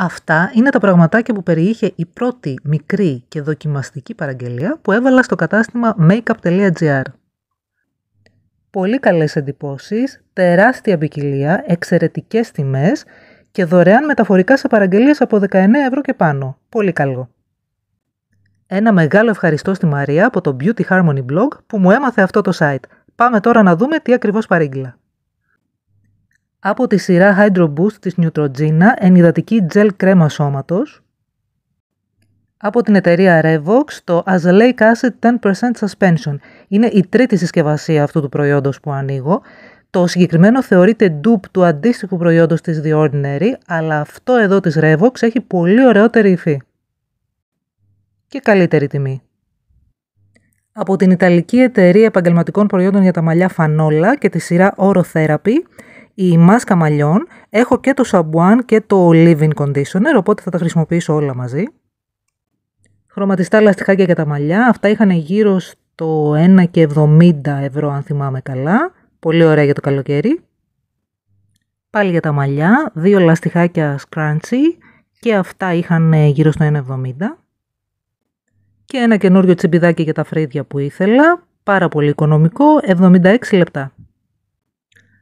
Αυτά είναι τα πραγματάκια που περιείχε η πρώτη μικρή και δοκιμαστική παραγγελία που έβαλα στο κατάστημα makeup.gr. Πολύ καλές εντυπώσεις, τεράστια ποικιλία, εξαιρετικές τιμές και δωρεάν μεταφορικά σε παραγγελίες από 19 ευρώ και πάνω. Πολύ καλό. Ένα μεγάλο ευχαριστώ στη Μαρία από το Beauty Harmony blog που μου έμαθε αυτό το site. Πάμε τώρα να δούμε τι ακριβώς παρήγγειλα από τη σειρά Hydro Boost της Neutrogena, ενυδατική gel κρέμα σώματος, από την εταιρεία Revox, το Azelaic Acid 10% Suspension. Είναι η τρίτη συσκευασία αυτού του προϊόντος που ανοίγω. Το συγκεκριμένο θεωρείται dupe του αντίστοιχου προϊόντος της The Ordinary, αλλά αυτό εδώ της Revox έχει πολύ ωραιότερη υφή. Και καλύτερη τιμή. Από την Ιταλική Εταιρεία Επαγγελματικών Προϊόντων για τα Μαλλιά Φανόλα και τη σειρά Oro Therapy, η μάσκα μαλλιών, έχω και το σαμπουάν και το living conditioner, οπότε θα τα χρησιμοποιήσω όλα μαζί. Χρωματιστά λαστιχάκια για τα μαλλιά, αυτά είχαν γύρω στο 1,70 ευρώ αν θυμάμαι καλά, πολύ ωραία για το καλοκαίρι. Πάλι για τα μαλλιά, δύο λαστιχάκια scrunchy και αυτά είχαν ε, γύρω στο 1,70. Και ένα καινούριο τσιμπιδάκι για τα φρύδια που ήθελα, πάρα πολύ οικονομικό, 76 λεπτά.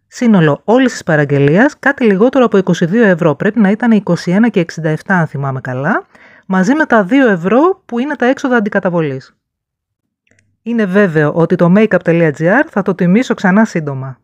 Σύνολο όλης της παραγγελίας κάτι λιγότερο από 22 ευρώ. Πρέπει να ήταν 21 και 67, αν θυμάμαι καλά, μαζί με τα 2 ευρώ που είναι τα έξοδα αντικαταβολής. Είναι βέβαιο ότι το makeup.gr θα το τιμήσω ξανά σύντομα.